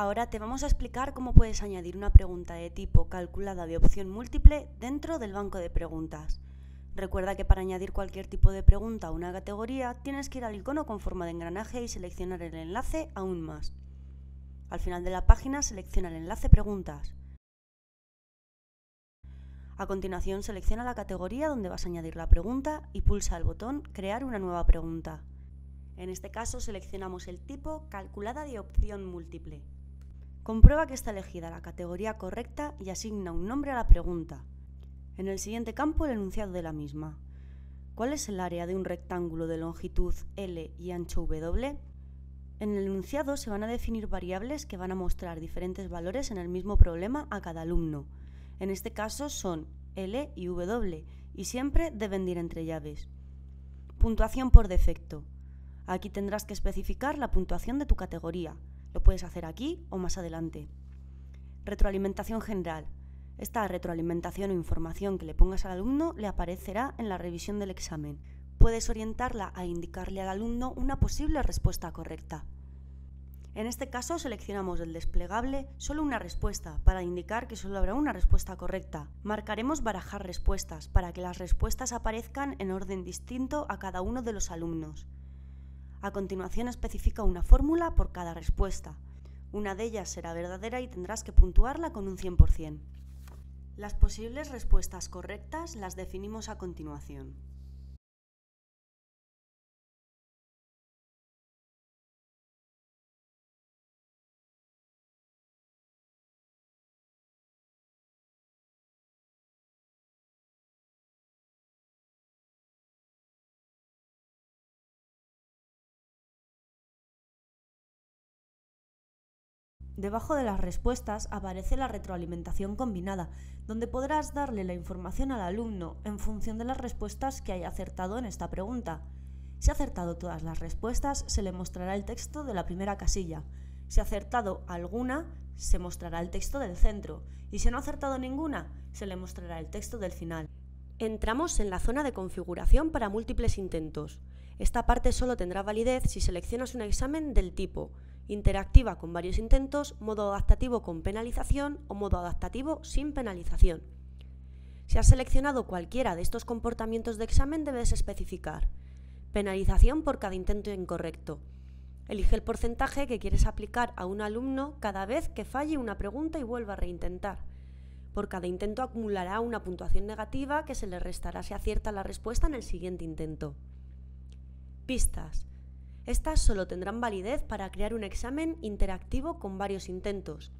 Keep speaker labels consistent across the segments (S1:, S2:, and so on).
S1: Ahora te vamos a explicar cómo puedes añadir una pregunta de tipo calculada de opción múltiple dentro del banco de preguntas. Recuerda que para añadir cualquier tipo de pregunta a una categoría tienes que ir al icono con forma de engranaje y seleccionar el enlace aún más. Al final de la página selecciona el enlace Preguntas. A continuación selecciona la categoría donde vas a añadir la pregunta y pulsa el botón Crear una nueva pregunta. En este caso seleccionamos el tipo Calculada de opción múltiple. Comprueba que está elegida la categoría correcta y asigna un nombre a la pregunta. En el siguiente campo el enunciado de la misma. ¿Cuál es el área de un rectángulo de longitud L y ancho W? En el enunciado se van a definir variables que van a mostrar diferentes valores en el mismo problema a cada alumno. En este caso son L y W y siempre deben ir entre llaves. Puntuación por defecto. Aquí tendrás que especificar la puntuación de tu categoría. Lo puedes hacer aquí o más adelante. Retroalimentación general. Esta retroalimentación o información que le pongas al alumno le aparecerá en la revisión del examen. Puedes orientarla a indicarle al alumno una posible respuesta correcta. En este caso seleccionamos el desplegable solo una respuesta para indicar que solo habrá una respuesta correcta. Marcaremos barajar respuestas para que las respuestas aparezcan en orden distinto a cada uno de los alumnos. A continuación especifica una fórmula por cada respuesta. Una de ellas será verdadera y tendrás que puntuarla con un 100%. Las posibles respuestas correctas las definimos a continuación. Debajo de las respuestas aparece la retroalimentación combinada, donde podrás darle la información al alumno en función de las respuestas que haya acertado en esta pregunta. Si ha acertado todas las respuestas, se le mostrará el texto de la primera casilla. Si ha acertado alguna, se mostrará el texto del centro. Y si no ha acertado ninguna, se le mostrará el texto del final. Entramos en la zona de configuración para múltiples intentos. Esta parte solo tendrá validez si seleccionas un examen del tipo interactiva con varios intentos, modo adaptativo con penalización o modo adaptativo sin penalización. Si has seleccionado cualquiera de estos comportamientos de examen debes especificar penalización por cada intento incorrecto. Elige el porcentaje que quieres aplicar a un alumno cada vez que falle una pregunta y vuelva a reintentar. Por cada intento acumulará una puntuación negativa que se le restará si acierta la respuesta en el siguiente intento. Pistas. Estas solo tendrán validez para crear un examen interactivo con varios intentos.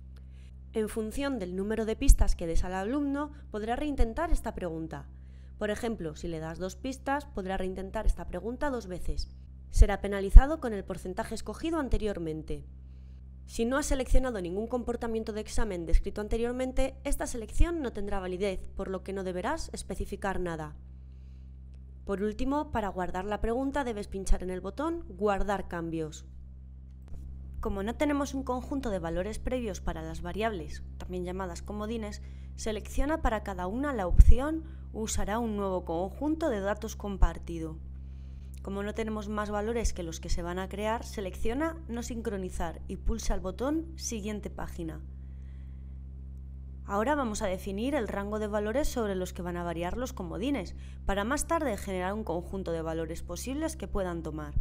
S1: En función del número de pistas que des al alumno, podrá reintentar esta pregunta. Por ejemplo, si le das dos pistas, podrá reintentar esta pregunta dos veces. Será penalizado con el porcentaje escogido anteriormente. Si no has seleccionado ningún comportamiento de examen descrito anteriormente, esta selección no tendrá validez, por lo que no deberás especificar nada. Por último, para guardar la pregunta debes pinchar en el botón Guardar cambios. Como no tenemos un conjunto de valores previos para las variables, también llamadas comodines, selecciona para cada una la opción Usará un nuevo conjunto de datos compartido. Como no tenemos más valores que los que se van a crear, selecciona No sincronizar y pulsa el botón Siguiente página. Ahora vamos a definir el rango de valores sobre los que van a variar los comodines, para más tarde generar un conjunto de valores posibles que puedan tomar.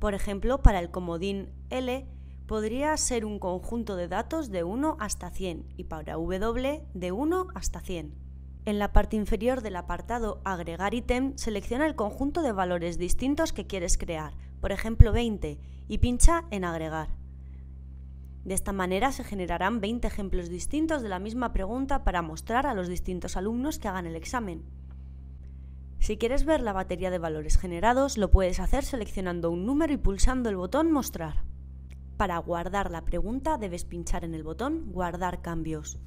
S1: Por ejemplo, para el comodín L podría ser un conjunto de datos de 1 hasta 100 y para W de 1 hasta 100. En la parte inferior del apartado Agregar ítem selecciona el conjunto de valores distintos que quieres crear, por ejemplo 20, y pincha en Agregar. De esta manera se generarán 20 ejemplos distintos de la misma pregunta para mostrar a los distintos alumnos que hagan el examen. Si quieres ver la batería de valores generados, lo puedes hacer seleccionando un número y pulsando el botón Mostrar. Para guardar la pregunta debes pinchar en el botón Guardar cambios.